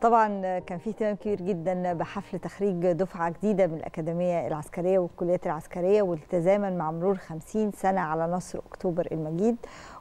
طبعا كان في اهتمام كبير جدا بحفل تخريج دفعه جديده من الاكاديميه العسكريه والكليات العسكريه والتزاما مع مرور 50 سنه على نصر اكتوبر المجيد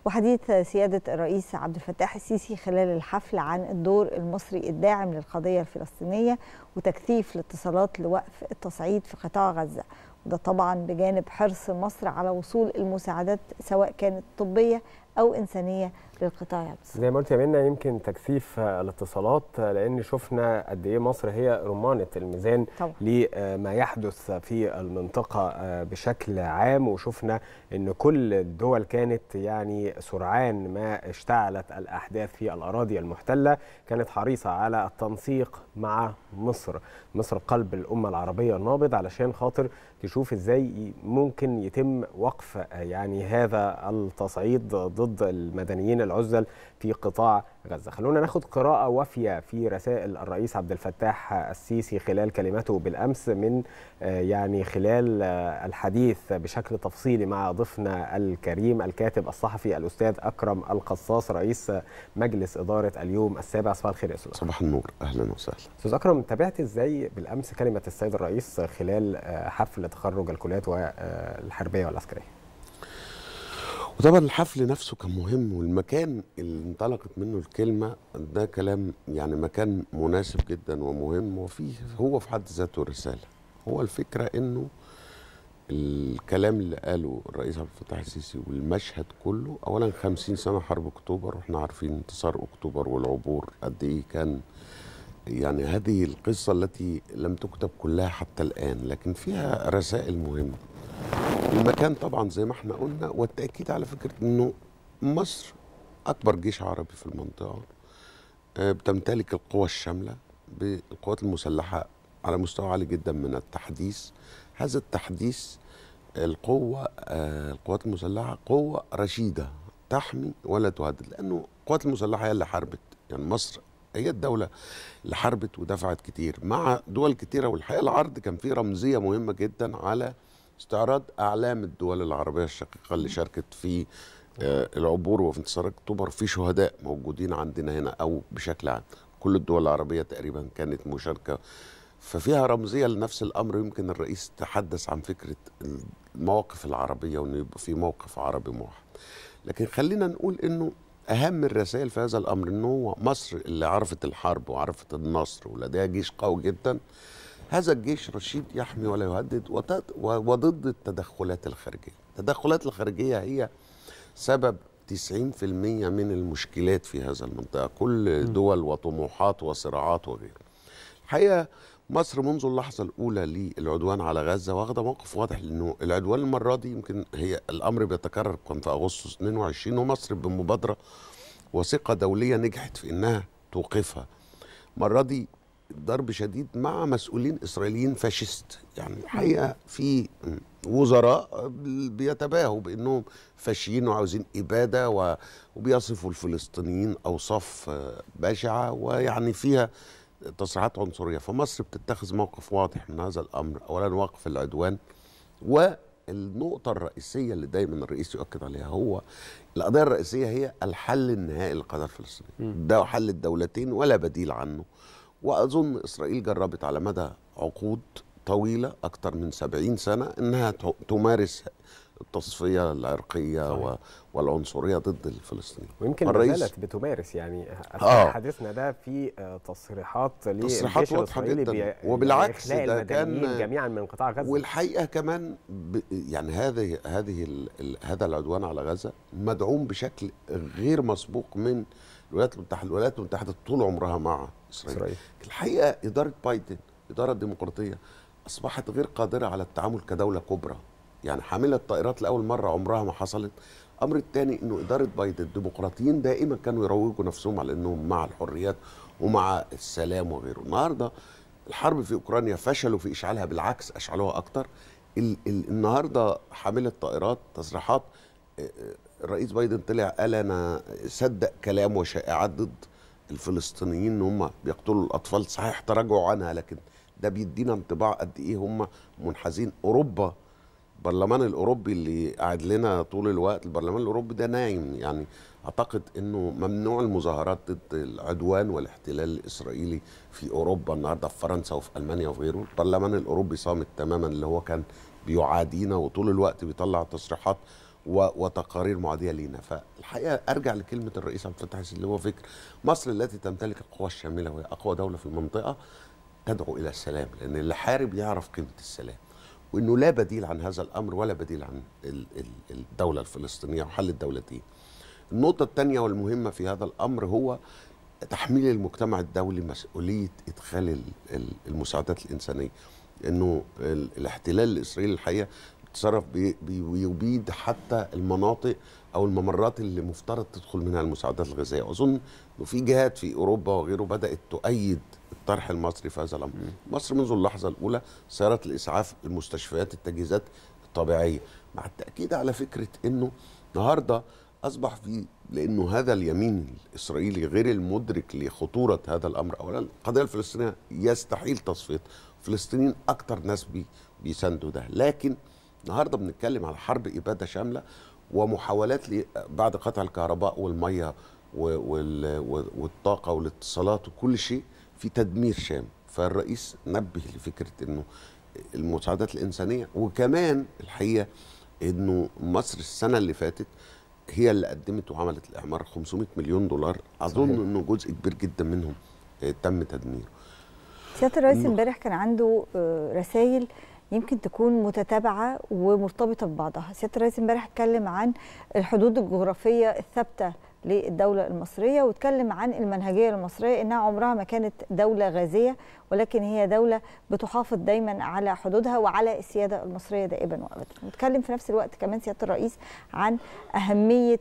وحديث سياده الرئيس عبد الفتاح السيسي خلال الحفل عن الدور المصري الداعم للقضيه الفلسطينيه وتكثيف الاتصالات لوقف التصعيد في قطاع غزه وده طبعا بجانب حرص مصر على وصول المساعدات سواء كانت طبيه او انسانيه للقطاع يا زي ما قلت يا منى يمكن تكثيف الاتصالات لان شفنا قد ايه مصر هي رمانه الميزان طبعا. لما يحدث في المنطقه آه، بشكل عام وشفنا ان كل الدول كانت يعني سرعان ما اشتعلت الاحداث في الاراضي المحتله كانت حريصه على التنسيق مع مصر مصر قلب الامه العربيه النابض علشان خاطر تشوف ازاي ممكن يتم وقف آه، يعني هذا التصعيد ضد المدنيين العزل في قطاع غزة خلونا ناخد قراءة وافية في رسائل الرئيس عبد الفتاح السيسي خلال كلمته بالأمس من آه، يعني خلال آه، الحديث بشكل تفصيلي مع ضيفنا الكريم الكاتب الصحفي الأستاذ أكرم القصاص رئيس مجلس إدارة اليوم السابع صباح الخير يا أستاذ صباح النور أهلا وسهلا أستاذ أكرم تابعت إزاي بالأمس كلمة السيد الرئيس خلال آه، حفل تخرج الكليات والحربية والعسكرية وطبعا الحفل نفسه كان مهم والمكان اللي انطلقت منه الكلمه ده كلام يعني مكان مناسب جدا ومهم وفيه هو في حد ذاته رساله هو الفكره انه الكلام اللي قاله الرئيس عبد الفتاح السيسي والمشهد كله اولا 50 سنه حرب اكتوبر واحنا عارفين انتصار اكتوبر والعبور قد ايه كان يعني هذه القصه التي لم تكتب كلها حتى الان لكن فيها رسائل مهمه المكان طبعا زي ما احنا قلنا والتاكيد على فكره انه مصر اكبر جيش عربي في المنطقه آه، بتمتلك القوى الشامله بالقوات المسلحه على مستوى عالي جدا من التحديث هذا التحديث القوة آه، القوات المسلحة قوة رشيدة تحمي ولا تهدد لأنه القوات المسلحة هي اللي حاربت يعني مصر هي الدولة اللي حاربت ودفعت كتير مع دول كتيرة والحقيقة العرض كان فيه رمزية مهمة جدا على استعراض أعلام الدول العربية الشقيقة اللي شاركت في آه، العبور وفي انتصار أكتوبر في شهداء موجودين عندنا هنا أو بشكل عام كل الدول العربية تقريبا كانت مشاركة ففيها رمزية لنفس الأمر يمكن الرئيس تحدث عن فكرة المواقف العربية وأنه يبقى في موقف عربي موحد لكن خلينا نقول أنه أهم الرسائل في هذا الأمر أنه مصر اللي عرفت الحرب وعرفت النصر ولديها جيش قوي جدا هذا الجيش رشيد يحمي ولا يهدد وضد التدخلات الخارجية التدخلات الخارجية هي سبب 90% من المشكلات في هذا المنطقة كل دول وطموحات وصراعات وغيره الحقيقة مصر منذ اللحظة الأولى للعدوان على غزة واخدة موقف واضح لأنه العدوان المرة دي يمكن هي الأمر بيتكرر كان في أغسطس 22 ومصر بمبادرة وثقة دولية نجحت في إنها توقفها المرة دي ضرب شديد مع مسؤولين اسرائيليين فاشيست يعني الحقيقه في وزراء بيتباهوا بانهم فاشيين وعاوزين اباده وبيصفوا الفلسطينيين اوصاف آه، بشعه ويعني فيها تصريحات عنصريه فمصر بتتخذ موقف واضح من هذا الامر اولا وقف العدوان والنقطه الرئيسيه اللي دايما الرئيس يؤكد عليها هو القضيه الرئيسيه هي الحل النهائي للقضيه الفلسطينيه ده حل الدولتين ولا بديل عنه وأظن إسرائيل جربت على مدى عقود طويلة أكثر من سبعين سنة أنها تمارس التصفية العرقية صحيح. والعنصرية ضد الفلسطينيين ويمكن الرئيس... بتمارس يعني آه. حديثنا ده في آه، تصريحات تصريحات واضحة جدا بي... وبالعكس يعني ده كان جميعا من قطاع غزة والحقيقة كمان ب... يعني هذه هذه ال... ال... هذا العدوان على غزة مدعوم بشكل غير مسبوق من الولايات المتحدة الولايات المتحدة طول عمرها مع إسرائيل. إسرائيل الحقيقة إدارة بايدن إدارة ديمقراطية أصبحت غير قادرة على التعامل كدولة كبرى يعني حاملة الطائرات لأول مرة عمرها ما حصلت الأمر الثاني أنه إدارة بايدن الديمقراطيين دائما كانوا يروجوا نفسهم على أنهم مع الحريات ومع السلام وغيره النهاردة الحرب في أوكرانيا فشلوا في إشعالها بالعكس أشعلوها أكتر ال ال النهاردة حاملة الطائرات تصريحات الرئيس آه، آه، بايدن طلع قال أنا صدق كلام وشائعات ضد الفلسطينيين ان هم بيقتلوا الاطفال صحيح تراجعوا عنها لكن ده بيدينا انطباع قد ايه هم منحازين اوروبا البرلمان الاوروبي اللي قاعد لنا طول الوقت البرلمان الاوروبي ده نايم يعني اعتقد انه ممنوع المظاهرات ضد العدوان والاحتلال الاسرائيلي في اوروبا النهارده في فرنسا وفي المانيا وغيره البرلمان الاوروبي صامت تماما اللي هو كان بيعادينا وطول الوقت بيطلع تصريحات وتقارير معاديه لينا فالحقيقه ارجع لكلمه الرئيس عبد الفتاح السيسي اللي هو فكر مصر التي تمتلك القوى الشامله وهي اقوى دوله في المنطقه تدعو الى السلام لان اللي حارب يعرف قيمه السلام وانه لا بديل عن هذا الامر ولا بديل عن الدوله الفلسطينيه وحل الدولتين. النقطه الثانيه والمهمه في هذا الامر هو تحميل المجتمع الدولي مسؤوليه ادخال المساعدات الانسانيه. انه الاحتلال الاسرائيلي الحقيقه بتتصرف ويبيد حتى المناطق او الممرات اللي مفترض تدخل منها المساعدات الغذائيه واظن انه في جهات في اوروبا وغيره بدات تؤيد الطرح المصري في هذا الامر مصر منذ اللحظه الاولى سيارات الاسعاف المستشفيات التجهيزات الطبيعيه مع التاكيد على فكره انه النهارده اصبح في لانه هذا اليمين الاسرائيلي غير المدرك لخطوره هذا الامر اولا القضيه الفلسطينيه يستحيل تصفيتها فلسطينيين اكثر ناس بيساندوا ده لكن النهارده بنتكلم على حرب اباده شامله ومحاولات بعد قطع الكهرباء والميه والطاقه والاتصالات وكل شيء في تدمير شام فالرئيس نبه لفكره انه المساعدات الانسانيه وكمان الحقيقه انه مصر السنه اللي فاتت هي اللي قدمت وعملت الاعمار 500 مليون دولار اظن صحيح. انه جزء كبير جدا منهم آه، تم تدميره سياده الرئيس امبارح كان عنده آه، رسائل يمكن تكون متتابعه ومرتبطه ببعضها سياده الرئيس امبارح اتكلم عن الحدود الجغرافيه الثابته للدولة المصرية واتكلم عن المنهجية المصرية إنها عمرها ما كانت دولة غازية ولكن هي دولة بتحافظ دايما على حدودها وعلى السيادة المصرية دائما وأبدا واتكلم في نفس الوقت كمان سيادة الرئيس عن أهمية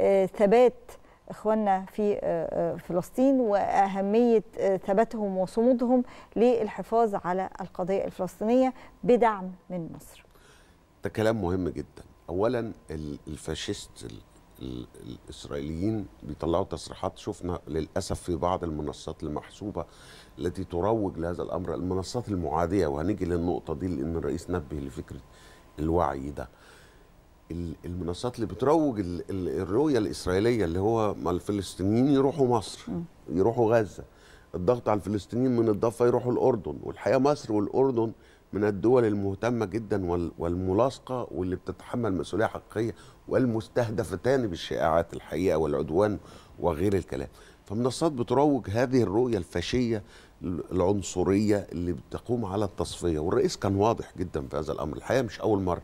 آه، ثبات اخواننا في آه، آه، فلسطين واهميه آه، ثباتهم وصمودهم للحفاظ على القضيه الفلسطينيه بدعم من مصر. ده كلام مهم جدا. اولا الفاشيست الاسرائيليين بيطلعوا تصريحات شفنا للاسف في بعض المنصات المحسوبه التي تروج لهذا الامر المنصات المعاديه وهنيجي للنقطه دي لان الرئيس نبه لفكره الوعي ده. المنصات اللي بتروج الرؤيه الاسرائيليه اللي هو ما الفلسطينيين يروحوا مصر يروحوا غزه الضغط على الفلسطينيين من الضفه يروحوا الاردن والحقيقه مصر والاردن من الدول المهتمه جدا والملاصقه واللي بتتحمل مسؤوليه حقيقيه والمستهدفتان بالشائعات الحقيقه والعدوان وغير الكلام فمنصات بتروج هذه الرؤيه الفاشيه العنصريه اللي بتقوم على التصفيه والرئيس كان واضح جدا في هذا الامر الحقيقه مش اول مره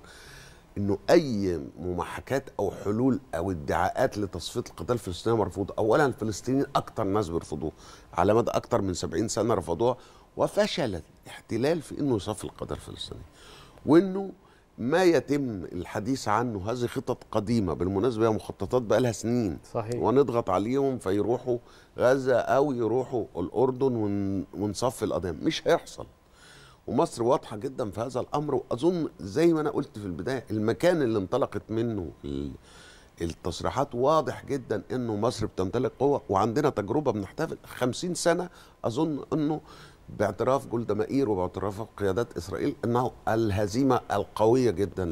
انه اي ممحكات او حلول او ادعاءات لتصفيه القتال الفلسطيني مرفوضه، اولا الفلسطينيين اكثر ناس بيرفضوه على مدى اكثر من 70 سنه رفضوها وفشل الاحتلال في انه يصفي القتال الفلسطيني. وانه ما يتم الحديث عنه هذه خطط قديمه بالمناسبه مخططات بقى لها سنين صحيح ونضغط عليهم فيروحوا غزه او يروحوا الاردن ونصفي القضيه مش هيحصل ومصر واضحه جدا في هذا الامر واظن زي ما انا قلت في البدايه المكان اللي انطلقت منه التصريحات واضح جدا انه مصر بتمتلك قوه وعندنا تجربه بنحتفل 50 سنه اظن انه باعتراف جولدا مائير وباعتراف قيادات اسرائيل انه الهزيمه القويه جدا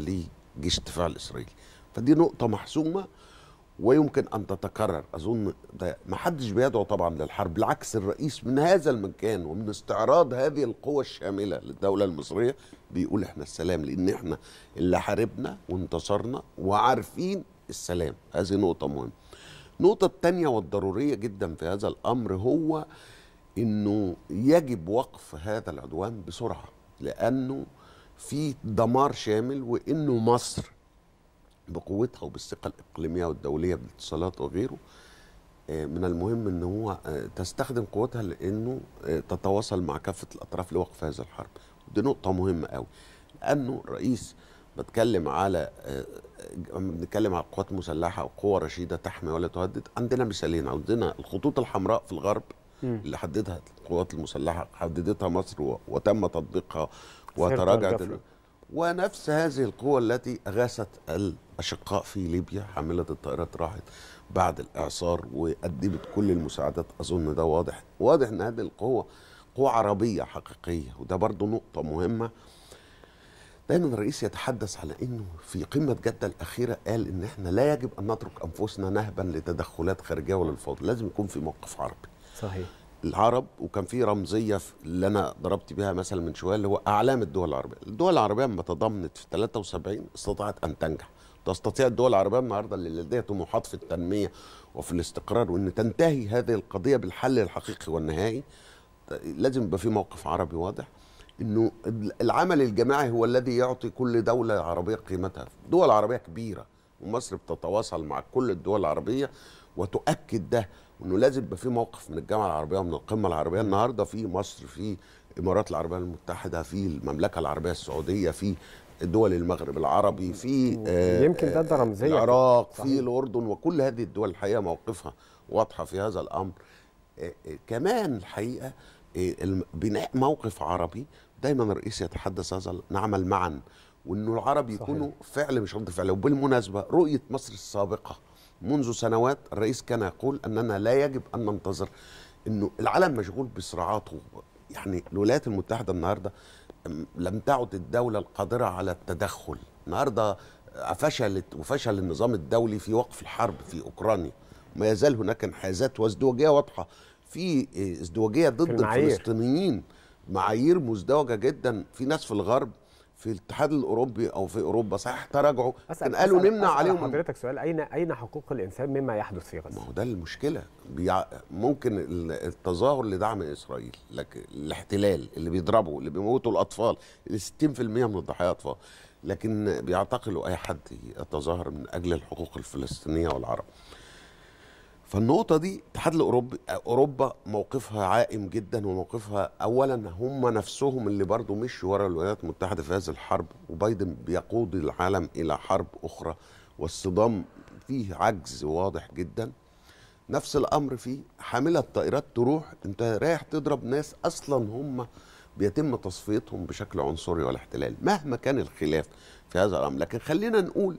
لجيش الدفاع الاسرائيلي فدي نقطه محسومه ويمكن ان تتكرر اظن ده ما حدش بيدعو طبعا للحرب بالعكس الرئيس من هذا المكان ومن استعراض هذه القوة الشاملة للدولة المصرية بيقول احنا السلام لان احنا اللي حاربنا وانتصرنا وعارفين السلام هذه نقطة مهمة النقطة الثانية والضرورية جدا في هذا الامر هو انه يجب وقف هذا العدوان بسرعة لانه في دمار شامل وانه مصر بقوتها وبالثقه الاقليميه والدوليه بالاتصالات وغيره آه، من المهم ان هو آه، تستخدم قوتها لانه آه، تتواصل مع كافه الاطراف لوقف هذه الحرب دي نقطه مهمه قوي لانه الرئيس بتكلم على لما بنتكلم على القوات المسلحه او قوه رشيده تحمي ولا تهدد عندنا مثالين عندنا الخطوط الحمراء في الغرب اللي حددها القوات المسلحه حددتها مصر وتم تطبيقها وتراجعت ونفس هذه القوة التي أغاثت الأشقاء في ليبيا حاملة الطائرات راحت بعد الإعصار وقدمت كل المساعدات أظن ده واضح واضح أن هذه القوة قوة عربية حقيقية وده برضو نقطة مهمة دايما الرئيس يتحدث على انه في قمه جده الاخيره قال ان احنا لا يجب ان نترك انفسنا نهبا لتدخلات خارجيه ولا لازم يكون في موقف عربي صحيح العرب وكان في رمزيه اللي انا ضربت بيها مثلا من شويه اللي هو اعلام الدول العربيه، الدول العربيه لما تضامنت في 73 استطاعت ان تنجح، تستطيع الدول العربيه النهارده اللي لديها طموحات في التنميه وفي الاستقرار وان تنتهي هذه القضيه بالحل الحقيقي والنهائي لازم يبقى في موقف عربي واضح انه العمل الجماعي هو الذي يعطي كل دوله عربيه قيمتها، دول عربيه كبيره ومصر بتتواصل مع كل الدول العربيه وتؤكد ده وانه لازم يبقى في موقف من الجامعه العربيه ومن القمه العربيه النهارده في مصر في الامارات العربيه المتحده في المملكه العربيه السعوديه في دول المغرب العربي في آه، يمكن ده ده رمزيه العراق في الاردن وكل هذه الدول الحقيقه موقفها واضحه في هذا الامر آه، آه، كمان الحقيقه بناء موقف عربي دايما الرئيس يتحدث هذا نعمل معا وانه العرب يكونوا صحيح. فعل مش رد فعل وبالمناسبه رؤيه مصر السابقه منذ سنوات الرئيس كان يقول اننا لا يجب ان ننتظر انه العالم مشغول بصراعاته يعني الولايات المتحده النهارده لم تعد الدوله القادره على التدخل النهارده فشلت وفشل النظام الدولي في وقف الحرب في اوكرانيا ما يزال هناك انحيازات وازدواجيه واضحه في ازدواجيه ضد الفلسطينيين معايير مزدوجه جدا في ناس في الغرب في الاتحاد الاوروبي او في اوروبا صحيح تراجعوا لكن قالوا نمنع أسأل عليهم حضرتك سؤال اين اين حقوق الانسان مما يحدث في غزه؟ ما هو ده المشكله بيع... ممكن التظاهر لدعم اسرائيل لكن الاحتلال اللي بيضربوا اللي بيموتوا الاطفال 60% من الضحايا اطفال لكن بيعتقلوا اي حد يتظاهر من اجل الحقوق الفلسطينيه والعرب فالنقطة دي الاتحاد الأوروبي أوروبا موقفها عائم جدا وموقفها أولا هم نفسهم اللي برضه مشوا ورا الولايات المتحدة في هذه الحرب وبايدن بيقود العالم إلى حرب أخرى والصدام فيه عجز واضح جدا نفس الأمر في حاملة الطائرات تروح أنت رايح تضرب ناس أصلا هم بيتم تصفيتهم بشكل عنصري والاحتلال مهما كان الخلاف في هذا الأمر لكن خلينا نقول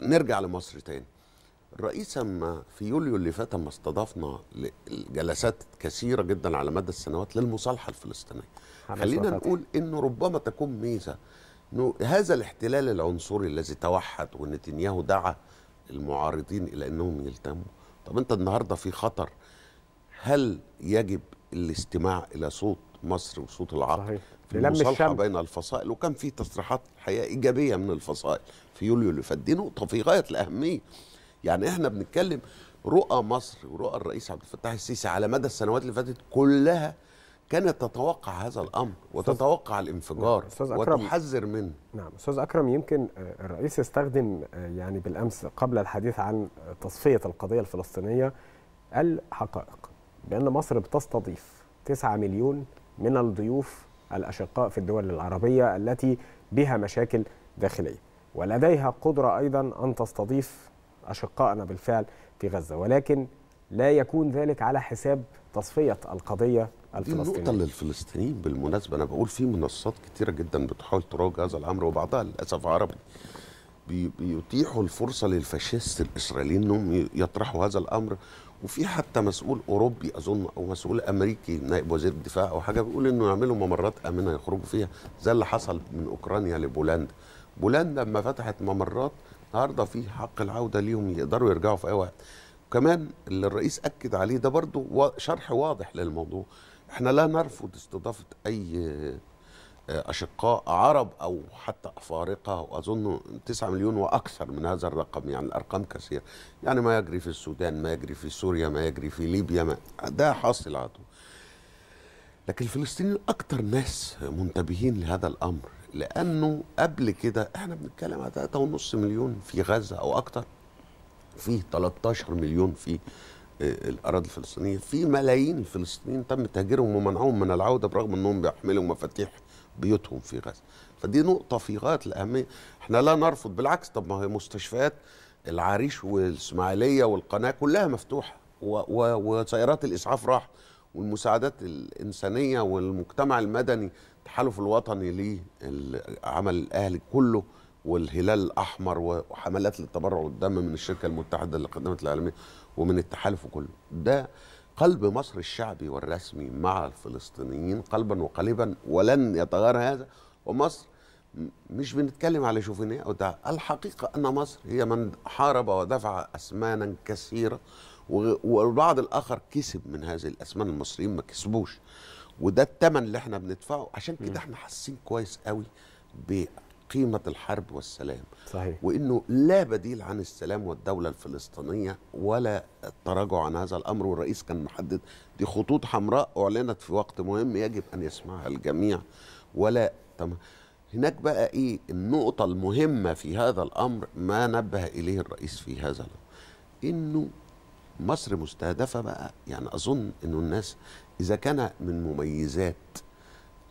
نرجع لمصر تاني الرئيس اما في يوليو اللي فات اما استضافنا جلسات كثيره جدا على مدى السنوات للمصالحه الفلسطينيه خلينا نقول انه ربما تكون ميزه انه هذا الاحتلال العنصري الذي توحد ونتنياهو دعا المعارضين الى انهم يلتموا طب انت النهارده في خطر هل يجب الاستماع الى صوت مصر وصوت العرب صحيح. في المصالحه بين الفصائل وكان في تصريحات حقيقه ايجابيه من الفصائل في يوليو اللي فات دي نقطه في غايه الاهميه يعني احنا بنتكلم رؤى مصر ورؤى الرئيس عبد الفتاح السيسي على مدى السنوات اللي فاتت كلها كانت تتوقع هذا الامر وتتوقع الانفجار أستاذ أكرم وتحذر منه نعم استاذ اكرم يمكن الرئيس استخدم آه، يعني بالامس قبل الحديث عن تصفيه القضيه الفلسطينيه الحقائق بان مصر بتستضيف 9 مليون من الضيوف الاشقاء في الدول العربيه التي بها مشاكل داخليه ولديها قدره ايضا ان تستضيف أشقائنا بالفعل في غزة ولكن لا يكون ذلك على حساب تصفية القضية الفلسطينية دي النقطة للفلسطينيين بالمناسبة أنا بقول في منصات كتيرة جدا بتحاول تراجع هذا الأمر وبعضها للأسف عربي بيتيحوا الفرصة للفاشيست الإسرائيليين أنهم يطرحوا هذا الأمر وفي حتى مسؤول أوروبي أظن أو مسؤول أمريكي نائب وزير الدفاع أو حاجة بيقول أنه يعملوا ممرات آمنة يخرجوا فيها زي اللي حصل من أوكرانيا لبولندا بولندا لما فتحت ممرات النهارده في حق العوده ليهم يقدروا يرجعوا في اي وقت وكمان اللي الرئيس اكد عليه ده برضو شرح واضح للموضوع احنا لا نرفض استضافه اي آه، اشقاء عرب او حتى افارقه واظن 9 مليون واكثر من هذا الرقم يعني الارقام كثيره يعني ما يجري في السودان ما يجري في سوريا ما يجري في ليبيا ما ده حاصل عدو لكن الفلسطينيين اكثر ناس منتبهين لهذا الامر لانه قبل كده احنا بنتكلم على 3.5 مليون في غزه او اكتر في 13 مليون في آه، الاراضي الفلسطينيه في ملايين الفلسطينيين تم تهجيرهم ومنعهم من العوده برغم انهم بيحملوا مفاتيح بيوتهم في غزه فدي نقطه في غايه الاهميه احنا لا نرفض بالعكس طب ما هي مستشفيات العريش والاسماعيليه والقناه كلها مفتوحه وسيارات الاسعاف راح والمساعدات الانسانيه والمجتمع المدني التحالف الوطني ليه الاهلي كله والهلال الاحمر وحملات للتبرع والدم من الشركه المتحده قدمت العالميه ومن التحالف كله ده قلب مصر الشعبي والرسمي مع الفلسطينيين قلبا وقالبا ولن يتغير هذا ومصر مش بنتكلم على شوفينيه ده الحقيقه ان مصر هي من حارب ودفع اثمانا كثيره والبعض الاخر كسب من هذه الاثمان المصريين ما كسبوش وده الثمن اللي احنا بندفعه عشان كده احنا حاسين كويس قوي بقيمه الحرب والسلام صحيح وانه لا بديل عن السلام والدوله الفلسطينيه ولا التراجع عن هذا الامر والرئيس كان محدد دي خطوط حمراء اعلنت في وقت مهم يجب ان يسمعها الجميع ولا تمام هناك بقى ايه النقطة المهمة في هذا الأمر ما نبه إليه الرئيس في هذا الأمر إنه مصر مستهدفة بقى يعني أظن إنه الناس إذا كان من مميزات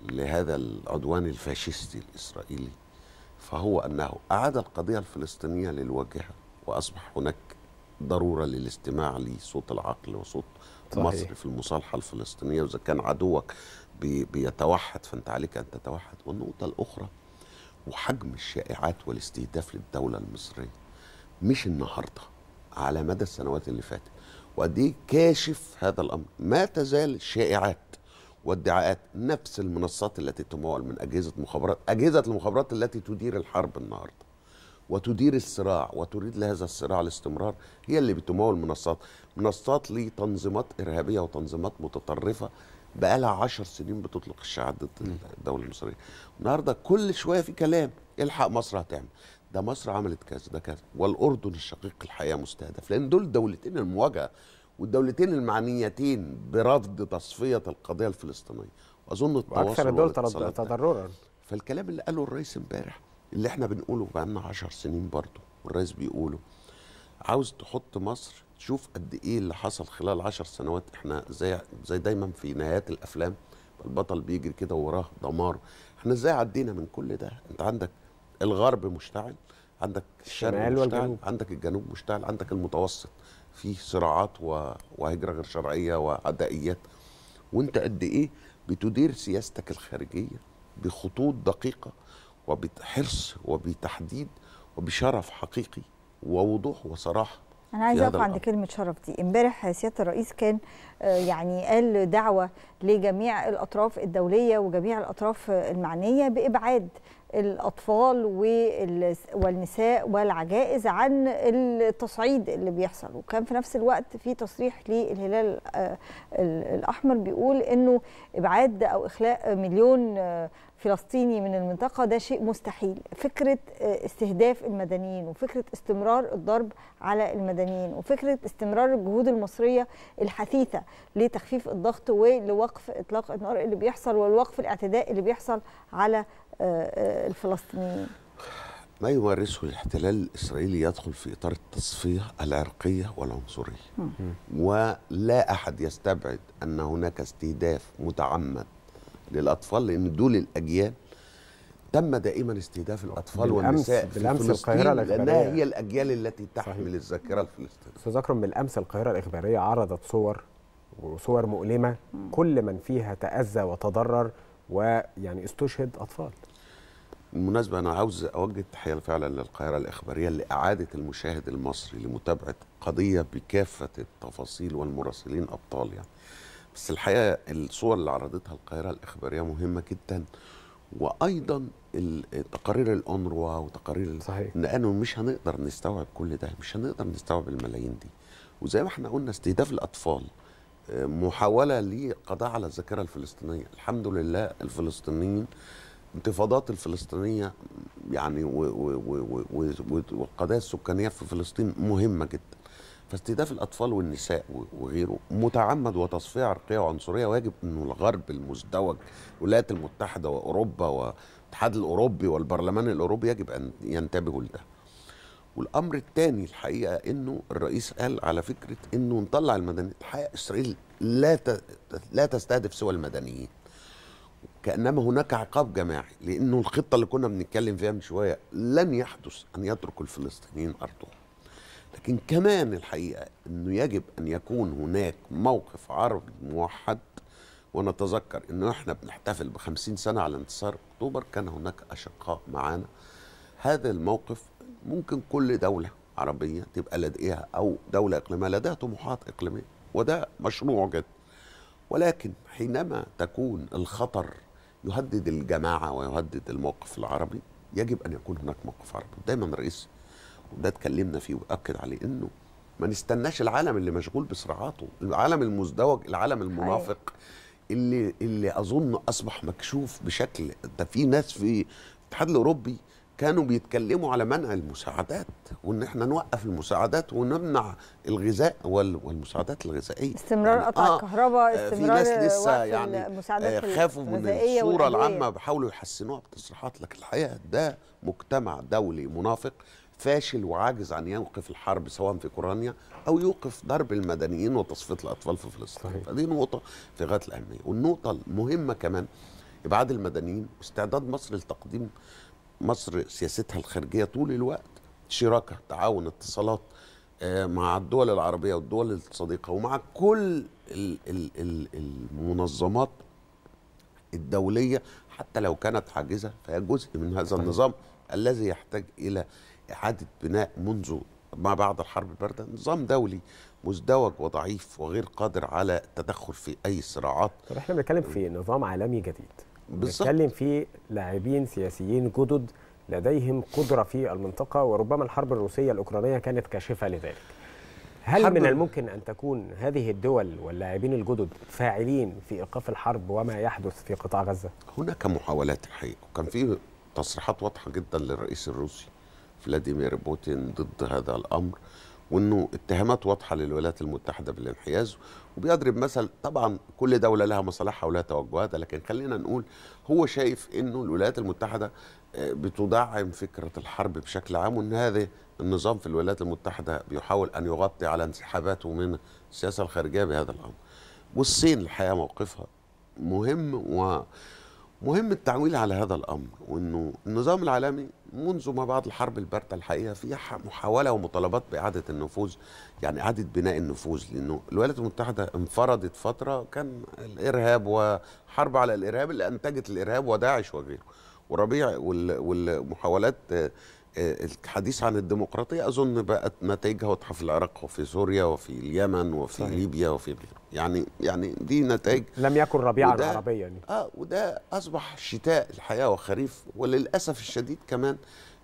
لهذا العدوان الفاشستي الإسرائيلي فهو أنه أعاد القضية الفلسطينية للواجهة وأصبح هناك ضرورة للاستماع لصوت العقل وصوت صحيح. مصر في المصالحة الفلسطينية وإذا كان عدوك بيتوحد فأنت عليك أن تتوحد والنقطة الأخرى وحجم الشائعات والاستهداف للدولة المصرية مش النهاردة على مدى السنوات اللي فاتت وقد كاشف هذا الامر ما تزال شائعات وادعاءات نفس المنصات التي تمول من اجهزه مخابرات اجهزه المخابرات التي تدير الحرب النهارده وتدير الصراع وتريد لهذا الصراع الاستمرار هي اللي بتمول منصات منصات لتنظيمات ارهابيه وتنظيمات متطرفه بقى لها 10 سنين بتطلق الشعار ضد الدوله المصريه النهارده كل شويه في كلام الحق مصر هتعمل ده مصر عملت كذا ده كذا والاردن الشقيق الحقيقه مستهدف لان دول دولتين المواجهه والدولتين المعنيتين برفض تصفيه القضيه الفلسطينيه واظن التواصل واكثر الدول تضررا فالكلام اللي قاله الرئيس امبارح اللي احنا بنقوله بقالنا 10 سنين برضه والرئيس بيقوله عاوز تحط مصر تشوف قد ايه اللي حصل خلال 10 سنوات احنا زي زي دايما في نهايات الافلام البطل بيجري كده وراه دمار احنا ازاي عدينا من كل ده انت عندك الغرب مشتعل عندك الشرق مشتعل عندك الجنوب مشتعل عندك المتوسط فيه صراعات وهجرة غير شرعية وعدائيات وانت قد ايه بتدير سياستك الخارجية بخطوط دقيقة وبحرص وبتحديد وبشرف حقيقي ووضوح وصراحة أنا عايز أقف عند كلمة شرف دي، امبارح سيادة الرئيس كان آه، يعني قال دعوة لجميع الأطراف الدولية وجميع الأطراف المعنية بإبعاد الأطفال والنساء والعجائز عن التصعيد اللي بيحصل وكان في نفس الوقت في تصريح للهلال آه، الأحمر بيقول أنه إبعاد أو إخلاء مليون آه، فلسطيني من المنطقة ده شيء مستحيل فكرة آه، استهداف المدنيين وفكرة استمرار الضرب على المدنيين وفكرة استمرار الجهود المصرية الحثيثة لتخفيف الضغط ولوقف إطلاق النار اللي بيحصل والوقف الاعتداء اللي بيحصل على آه، آه، الفلسطينيين ما يمارسه الاحتلال الإسرائيلي يدخل في إطار التصفية العرقية والعنصرية ولا أحد يستبعد أن هناك استهداف متعمد للاطفال لان دول الاجيال تم دائما استهداف الاطفال والنساء في بالأمس فلسطين القاهرة لانها هي الاجيال التي تحمل الذاكره الفلسطينيه استاذ اكرم بالامس القاهره الاخباريه عرضت صور وصور مؤلمه كل من فيها تاذى وتضرر ويعني استشهد اطفال بالمناسبه انا عاوز اوجه التحيه فعلا للقاهره الاخباريه لاعاده المشاهد المصري لمتابعه قضيه بكافه التفاصيل والمراسلين ابطال يعني بس الحقيقه الصور اللي عرضتها القاهره الاخباريه مهمه جدا وايضا تقارير الانروا وتقارير صحيح لانه مش هنقدر نستوعب كل ده مش هنقدر نستوعب الملايين دي وزي ما احنا قلنا استهداف الاطفال محاوله للقضاء على الذاكره الفلسطينيه الحمد لله الفلسطينيين انتفاضات الفلسطينيه يعني والقضايا السكانيه في فلسطين مهمه جدا فاستهداف الاطفال والنساء وغيره متعمد وتصفيه عرقيه وعنصريه واجب انه الغرب المزدوج الولايات المتحده واوروبا والاتحاد الاوروبي والبرلمان الاوروبي يجب ان ينتبهوا لده. والامر الثاني الحقيقه انه الرئيس قال على فكره انه نطلع المدنيين الحقيقه اسرائيل لا لا تستهدف سوى المدنيين. كانما هناك عقاب جماعي لانه الخطه اللي كنا بنتكلم فيها من شويه لن يحدث ان يترك الفلسطينيين ارضهم. لكن كمان الحقيقه انه يجب ان يكون هناك موقف عربي موحد ونتذكر انه احنا بنحتفل ب 50 سنه على انتصار اكتوبر كان هناك اشقاء معانا هذا الموقف ممكن كل دوله عربيه تبقى لديها او دوله اقليميه لديها طموحات اقليميه وده مشروع جدا ولكن حينما تكون الخطر يهدد الجماعه ويهدد الموقف العربي يجب ان يكون هناك موقف عربي دايما رئيس وده اتكلمنا فيه واكد عليه انه ما نستناش العالم اللي مشغول بصراعاته العالم المزدوج العالم المنافق اللي اللي اظن اصبح مكشوف بشكل ده في ناس في الاتحاد الاوروبي كانوا بيتكلموا على منع المساعدات وان احنا نوقف المساعدات ونمنع الغذاء والمساعدات الغذائيه استمرار يعني قطع آه الكهرباء استمرار آه، في ناس لسه يعني آه خافوا من الصوره العامه بيحاولوا يحسنوها بتصريحات لكن الحقيقه ده مجتمع دولي منافق فاشل وعاجز عن يوقف الحرب سواء في اوكرانيا او يوقف ضرب المدنيين وتصفيه الاطفال في فلسطين صحيح. فدي نقطه في غايه الاهميه والنقطه المهمه كمان ابعاد المدنيين واستعداد مصر لتقديم مصر سياستها الخارجيه طول الوقت شراكه تعاون اتصالات آه، مع الدول العربيه والدول الصديقه ومع كل المنظمات الدوليه حتى لو كانت حاجزه فهي جزء من هذا النظام الذي يحتاج الى إعادة بناء منذ ما بعد الحرب الباردة نظام دولي مزدوج وضعيف وغير قادر على التدخل في أي صراعات طب احنا بنتكلم في نظام عالمي جديد بالظبط بنتكلم في لاعبين سياسيين جدد لديهم قدرة في المنطقة وربما الحرب الروسية الأوكرانية كانت كاشفة لذلك هل من الممكن أن تكون هذه الدول واللاعبين الجدد فاعلين في إيقاف الحرب وما يحدث في قطاع غزة؟ هناك محاولات الحقيقة وكان في تصريحات واضحة جدا للرئيس الروسي فلاديمير بوتين ضد هذا الامر وانه اتهامات واضحه للولايات المتحده بالانحياز وبيضرب مثل طبعا كل دوله لها مصالحها ولها توجهاتها لكن خلينا نقول هو شايف انه الولايات المتحده آه، بتدعم فكره الحرب بشكل عام وان هذا النظام في الولايات المتحده بيحاول ان يغطي على انسحاباته من السياسه الخارجيه بهذا الامر. والصين الحقيقه موقفها مهم و مهم التعويل على هذا الامر وانه النظام العالمي منذ ما بعد الحرب البارده الحقيقه في محاوله ومطالبات باعاده النفوذ يعني اعاده بناء النفوذ لانه الولايات المتحده انفرضت فتره كان الارهاب وحرب على الارهاب اللي انتجت الارهاب وداعش وغيره وربيع والمحاولات الحديث عن الديمقراطية أظن بقت نتائجها واضحة في العراق وفي سوريا وفي اليمن وفي صحيح. ليبيا وفي يعني يعني دي نتائج لم يكن ربيعا عربيا يعني. اه وده أصبح شتاء الحياة وخريف وللأسف الشديد كمان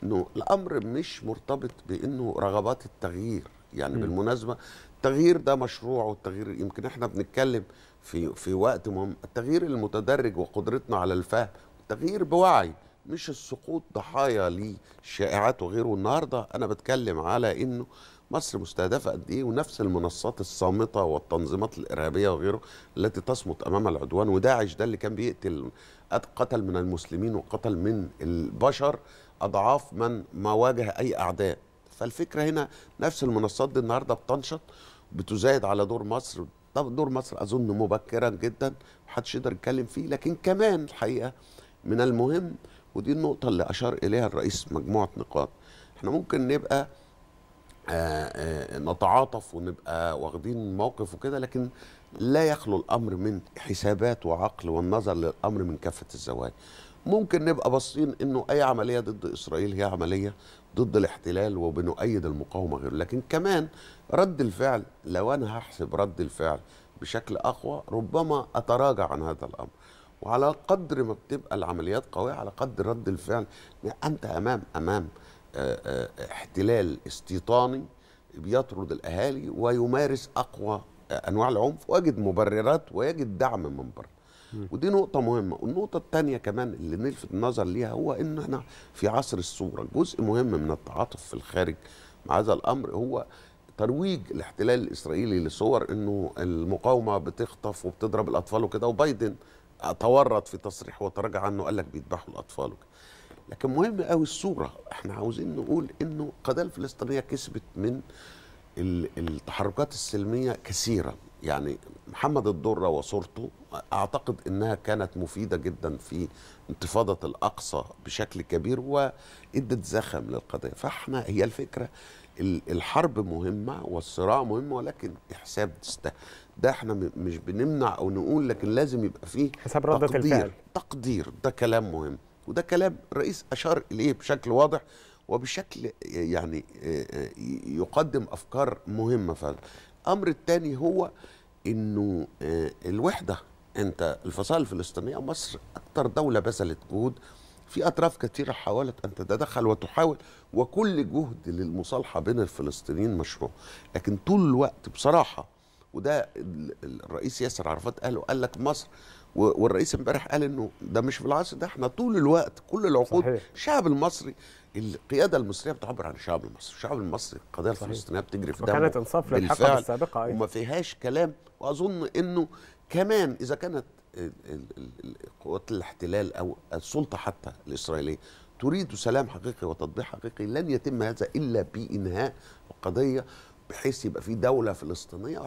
إنه الأمر مش مرتبط بإنه رغبات التغيير يعني م. بالمناسبة التغيير ده مشروع والتغيير يمكن احنا بنتكلم في في وقت مهم التغيير المتدرج وقدرتنا على الفهم التغيير بوعي مش السقوط ضحايا لشائعات وغيره النهارده انا بتكلم على انه مصر مستهدفه قد ايه ونفس المنصات الصامته والتنظيمات الارهابيه وغيره التي تصمت امام العدوان وداعش ده اللي كان بيقتل قتل من المسلمين وقتل من البشر اضعاف من ما واجه اي اعداء فالفكره هنا نفس المنصات دي النهارده بتنشط بتزايد على دور مصر طب دور مصر اظن مبكرا جدا محدش يقدر يتكلم فيه لكن كمان الحقيقه من المهم ودي النقطة اللي أشار إليها الرئيس مجموعة نقاط احنا ممكن نبقى آه، آه، نتعاطف ونبقى واخدين موقف وكده لكن لا يخلو الامر من حسابات وعقل والنظر للامر من كافه الزوايا ممكن نبقى باصين انه اي عمليه ضد اسرائيل هي عمليه ضد الاحتلال وبنؤيد المقاومه غيره لكن كمان رد الفعل لو انا هحسب رد الفعل بشكل اقوى ربما اتراجع عن هذا الامر وعلى قدر ما بتبقى العمليات قويه على قدر رد الفعل يعني انت امام امام آه، آه، احتلال استيطاني بيطرد الاهالي ويمارس اقوى آه، انواع العنف ويجد مبررات ويجد دعم من بره ودي نقطة مهمة، والنقطة الثانية كمان اللي نلفت النظر ليها هو إن إحنا في عصر الصورة، جزء مهم من التعاطف في الخارج مع هذا الأمر هو ترويج الاحتلال الإسرائيلي لصور إنه المقاومة بتخطف وبتضرب الأطفال وكده وبايدن تورط في تصريح وتراجع عنه قال لك بيذبحوا الاطفال لكن مهم قوي الصوره احنا عاوزين نقول انه القضيه الفلسطينيه كسبت من التحركات السلميه كثيرا يعني محمد الدره وصورته اعتقد انها كانت مفيده جدا في انتفاضه الاقصى بشكل كبير وادت زخم للقضيه فاحنا هي الفكره الحرب مهمه والصراع مهم ولكن احساب ده احنا مش بنمنع او نقول لكن لازم يبقى فيه حساب ردة تقدير الفعل. تقدير ده كلام مهم وده كلام الرئيس اشار اليه بشكل واضح وبشكل يعني آه، آه، يقدم افكار مهمه فعلا الامر الثاني هو انه آه، الوحده انت الفصائل الفلسطينيه مصر اكثر دوله بذلت جهود في اطراف كثيره حاولت ان تتدخل وتحاول وكل جهد للمصالحه بين الفلسطينيين مشروع لكن طول الوقت بصراحه وده الرئيس ياسر عرفات قاله قال لك مصر والرئيس امبارح قال انه ده مش في العصر ده احنا طول الوقت كل العقود صحيح. الشعب المصري القياده المصريه بتعبر عن الشعب المصري، الشعب المصري القضيه الفلسطينيه بتجري في دمه وكانت انصاف للحقبه السابقه ايضا أيوة. وما فيهاش كلام واظن انه كمان اذا كانت قوات الاحتلال او السلطه حتى الاسرائيليه تريد سلام حقيقي وتطبيع حقيقي لن يتم هذا الا بانهاء القضيه بحيث يبقى في دوله فلسطينيه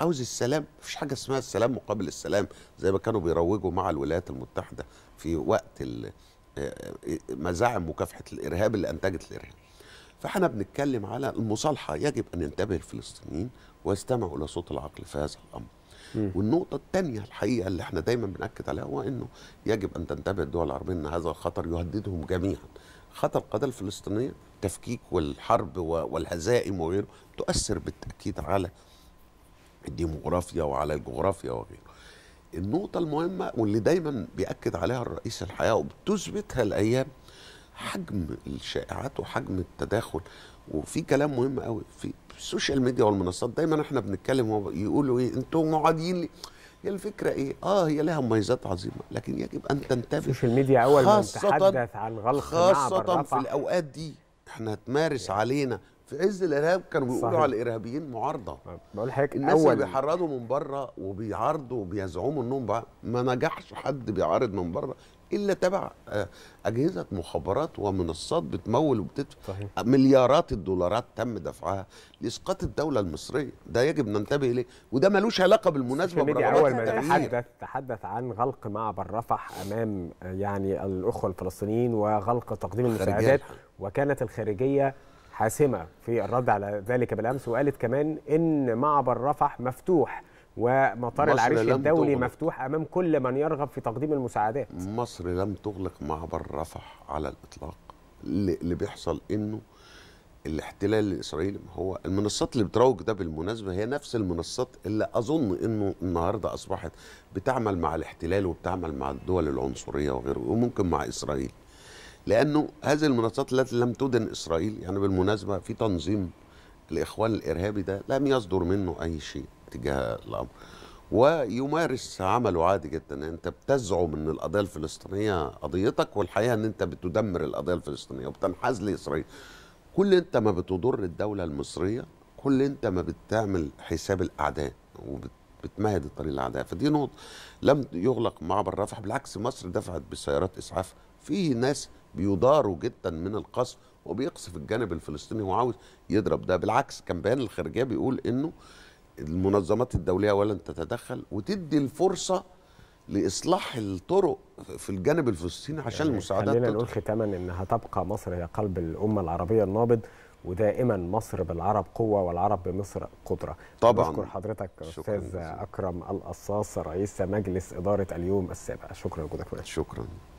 عاوز السلام مفيش حاجه اسمها السلام مقابل السلام زي ما كانوا بيروجوا مع الولايات المتحده في وقت مزاعم مكافحه الارهاب اللي انتجت الارهاب فاحنا بنتكلم على المصالحه يجب ان ينتبه الفلسطينيين ويستمعوا الى صوت العقل في هذا الامر والنقطة الثانية الحقيقة اللي احنا دايما بنأكد عليها هو انه يجب ان تنتبه الدول العربية ان هذا الخطر يهددهم جميعا خطر القضيه الفلسطينيه التفكيك والحرب والهزائم وغيره تؤثر بالتاكيد على الديموغرافيا وعلى الجغرافيا وغيره النقطة المهمة واللي دايما بيأكد عليها الرئيس الحقيقة وبتثبتها الأيام حجم الشائعات وحجم التداخل وفي كلام مهم قوي في السوشيال ميديا والمنصات دايما احنا بنتكلم يقولوا ايه انتوا معادين هي الفكره ايه اه هي لها مميزات عظيمه لكن يجب ان تنتبه السوشيال ميديا اول ما تحدث عن غلق خاصه في الاوقات دي احنا هتمارس يعني. علينا في عز الارهاب كانوا بيقولوا على الارهابيين معارضه بقول لحضرتك الناس أول. اللي بيحرضوا من بره وبيعارضوا وبيزعموا انهم بقى ما نجحش حد بيعارض من بره الا تبع آه، اجهزه مخابرات ومنصات بتمول وبتدفع مليارات الدولارات تم دفعها لاسقاط الدوله المصريه ده يجب ننتبه اليه وده ملوش علاقه بالمناسبه برغبات اول ما تحدث تحدث عن غلق معبر رفح امام آه، يعني الاخوه الفلسطينيين وغلق تقديم المساعدات وكانت الخارجيه حاسمه في الرد على ذلك بالامس وقالت كمان ان معبر رفح مفتوح ومطار العريش الدولي تغلق. مفتوح امام كل من يرغب في تقديم المساعدات مصر لم تغلق معبر رفح على الاطلاق اللي بيحصل انه الاحتلال الاسرائيلي هو المنصات اللي بتروج ده بالمناسبه هي نفس المنصات اللي اظن انه النهارده اصبحت بتعمل مع الاحتلال وبتعمل مع الدول العنصريه وغيره وممكن مع اسرائيل لانه هذه المنصات التي لم تدن اسرائيل يعني بالمناسبه في تنظيم الاخوان الارهابي ده لم يصدر منه اي شيء تجاه الامر ويمارس عمله عادي جدا يعني انت بتزعم ان القضيه الفلسطينيه قضيتك والحقيقه ان انت بتدمر القضيه الفلسطينيه وبتنحاز لاسرائيل كل انت ما بتضر الدوله المصريه كل انت ما بتعمل حساب الاعداء وبتمهد الطريق للاعداء فدي نقطه لم يغلق معبر رفح بالعكس مصر دفعت بسيارات اسعاف في ناس بيداروا جدا من القصف وبيقصف الجانب الفلسطيني وعاوز يضرب ده بالعكس كان بيان الخارجيه بيقول انه المنظمات الدوليه اولا تتدخل وتدي الفرصه لاصلاح الطرق في الجانب الفلسطيني عشان يعني المساعدات خلينا نقول ختاما انها تبقى مصر هي قلب الامه العربيه النابض ودائما مصر بالعرب قوه والعرب بمصر قدره طبعا بشكر حضرتك استاذ اكرم القصاص رئيس مجلس اداره اليوم السابع شكرا لوجودك شكرا